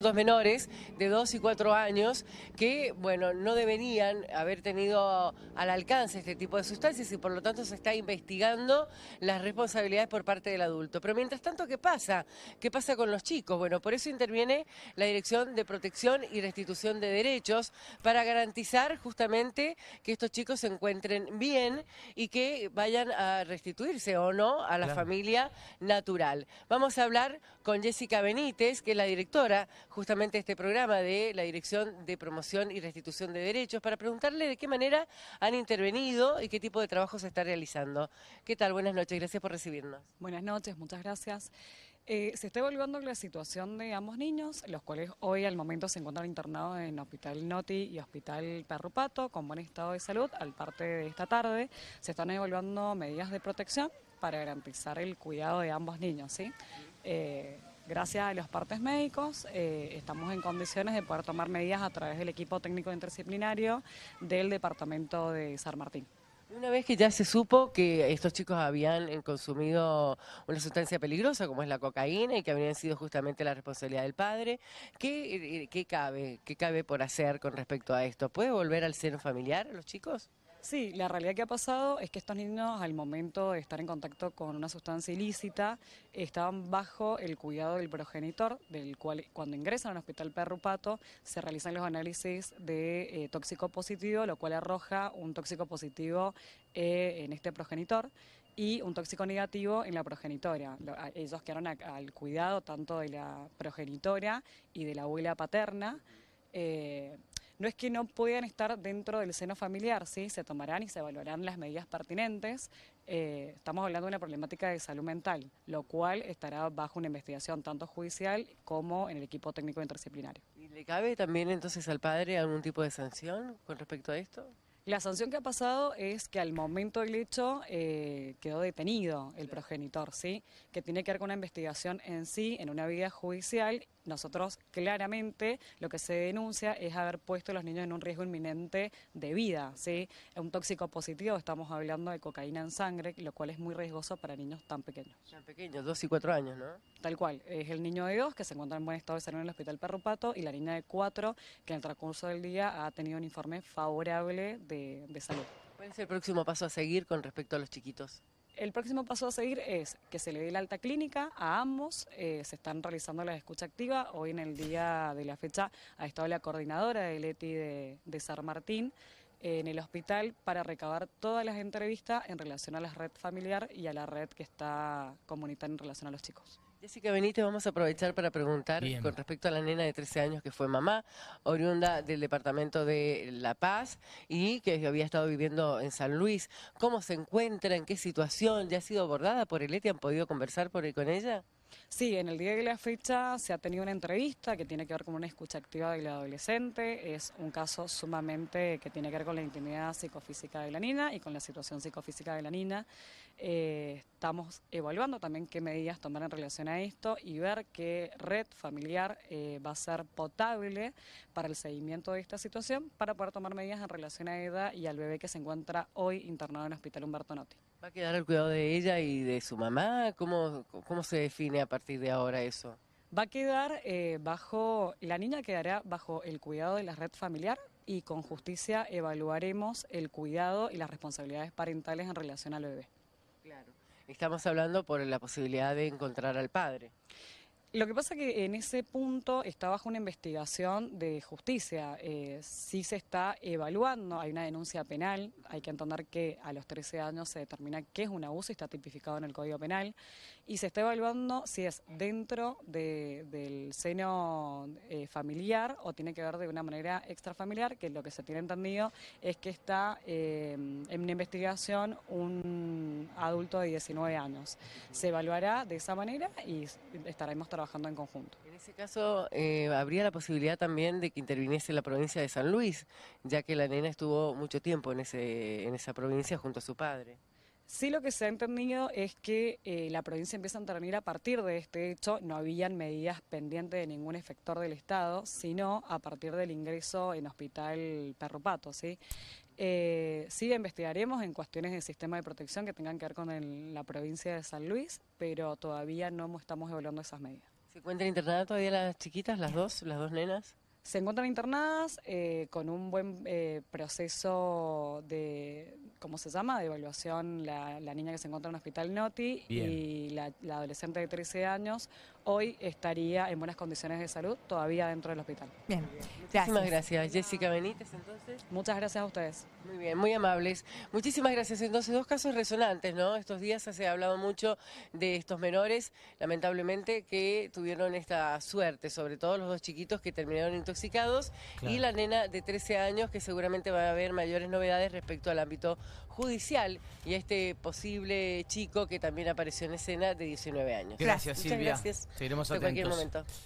Dos menores de 2 y 4 años que, bueno, no deberían haber tenido al alcance este tipo de sustancias y por lo tanto se está investigando las responsabilidades por parte del adulto. Pero mientras tanto, ¿qué pasa? ¿Qué pasa con los chicos? Bueno, por eso interviene la Dirección de Protección y Restitución de Derechos para garantizar justamente que estos chicos se encuentren bien y que vayan a restituirse o no a la familia natural. Vamos a hablar con Jessica Benítez, que es la directora justamente este programa de la Dirección de Promoción y Restitución de Derechos para preguntarle de qué manera han intervenido y qué tipo de trabajo se está realizando. ¿Qué tal? Buenas noches, gracias por recibirnos. Buenas noches, muchas gracias. Eh, se está evaluando la situación de ambos niños, los cuales hoy al momento se encuentran internados en Hospital Noti y Hospital Perrupato con buen estado de salud. Al parte de esta tarde se están evaluando medidas de protección para garantizar el cuidado de ambos niños. ¿sí? Eh, Gracias a los partes médicos, eh, estamos en condiciones de poder tomar medidas a través del equipo técnico interdisciplinario del Departamento de San Martín. Una vez que ya se supo que estos chicos habían eh, consumido una sustancia peligrosa como es la cocaína y que habían sido justamente la responsabilidad del padre, ¿qué, eh, qué cabe, qué cabe por hacer con respecto a esto? ¿Puede volver al seno familiar a los chicos? Sí, la realidad que ha pasado es que estos niños al momento de estar en contacto con una sustancia ilícita estaban bajo el cuidado del progenitor, del cual cuando ingresan al hospital Perrupato se realizan los análisis de eh, tóxico positivo, lo cual arroja un tóxico positivo eh, en este progenitor y un tóxico negativo en la progenitora. Ellos quedaron al cuidado tanto de la progenitora y de la abuela paterna. Eh, no es que no puedan estar dentro del seno familiar, sí, se tomarán y se evaluarán las medidas pertinentes. Eh, estamos hablando de una problemática de salud mental, lo cual estará bajo una investigación tanto judicial como en el equipo técnico interdisciplinario. ¿Y le cabe también entonces al padre algún tipo de sanción con respecto a esto? La sanción que ha pasado es que al momento del hecho eh, quedó detenido el progenitor, ¿sí? Que tiene que ver con una investigación en sí, en una vía judicial. Nosotros claramente lo que se denuncia es haber puesto a los niños en un riesgo inminente de vida, ¿sí? Un tóxico positivo, estamos hablando de cocaína en sangre, lo cual es muy riesgoso para niños tan pequeños. Tan pequeños, dos y cuatro años, ¿no? Tal cual, es el niño de dos que se encuentra en buen estado de salud en el hospital Perrupato y la niña de cuatro que en el transcurso del día ha tenido un informe favorable de salud. ¿Cuál es el próximo paso a seguir con respecto a los chiquitos? El próximo paso a seguir es que se le dé la alta clínica a ambos. Eh, se están realizando las escucha activa. Hoy en el día de la fecha ha estado la coordinadora del ETI de, San Martín eh, en el hospital para recabar todas las entrevistas en relación a la red familiar y a la red que está comunitaria en relación a los chicos. Jessica Benítez, vamos a aprovechar para preguntar con respecto a la nena de 13 años que fue mamá, oriunda del departamento de La Paz y que había estado viviendo en San Luis. ¿Cómo se encuentra? ¿En qué situación? ¿Ya ha sido abordada por el ETI? ¿Han podido conversar por, con ella? Sí, en el día de la fecha se ha tenido una entrevista que tiene que ver con una escucha activa del adolescente. Es un caso sumamente que tiene que ver con la intimidad psicofísica de la niña y con la situación psicofísica de la niña. Eh, estamos evaluando también qué medidas tomar en relación a esto y ver qué red familiar eh, va a ser potable para el seguimiento de esta situación para poder tomar medidas en relación a edad y al bebé que se encuentra hoy internado en el Hospital Humberto Notti. ¿Va a quedar al cuidado de ella y de su mamá? ¿Cómo, cómo se define a partir de ahora eso? Va a quedar eh, bajo, la niña quedará bajo el cuidado de la red familiar y con justicia evaluaremos el cuidado y las responsabilidades parentales en relación al bebé. Claro. Estamos hablando por la posibilidad de encontrar al padre. Lo que pasa es que en ese punto está bajo una investigación de justicia. Eh, sí se está evaluando, hay una denuncia penal, hay que entender que a los 13 años se determina qué es un abuso y está tipificado en el Código Penal. Y se está evaluando si es dentro del seno eh, familiar o tiene que ver de una manera extrafamiliar, que lo que se tiene entendido es que está eh, en una investigación un adulto de 19 años. Se evaluará de esa manera y estaremos trabajando en conjunto. En ese caso, eh, habría la posibilidad también de que interviniese la provincia de San Luis, ya que la nena estuvo mucho tiempo en esa provincia junto a su padre. Sí, lo que se ha entendido es que eh, la provincia empieza a intervenir a partir de este hecho. No habían medidas pendientes de ningún efector del Estado, sino a partir del ingreso en Hospital Perrupato, ¿sí? Eh, sí, investigaremos en cuestiones del sistema de protección que tengan que ver con la provincia de San Luis, pero todavía no estamos evaluando esas medidas. ¿Se encuentran internadas todavía las chiquitas, las dos, las dos nenas? Se encuentran internadas eh, con un buen proceso de ¿cómo se llama? De evaluación, la, niña que se encuentra en un hospital Noti y la, adolescente de 13 años, hoy estaría en buenas condiciones de salud, todavía dentro del hospital. Bien, Muchísimas gracias, Jessica Benítez, entonces. Muchas gracias a ustedes. Muy bien, muy amables. Muchísimas gracias. Entonces, dos casos resonantes, ¿no? Estos días se ha hablado mucho de estos menores, lamentablemente, que tuvieron esta suerte, sobre todo los dos chiquitos que terminaron intoxicados y la nena de 13 años que seguramente va a haber mayores novedades respecto al ámbito judicial y este posible chico que también apareció en escena de 19 años. Gracias, Silvia. Seguiremos Hasta atentos. cualquier momento.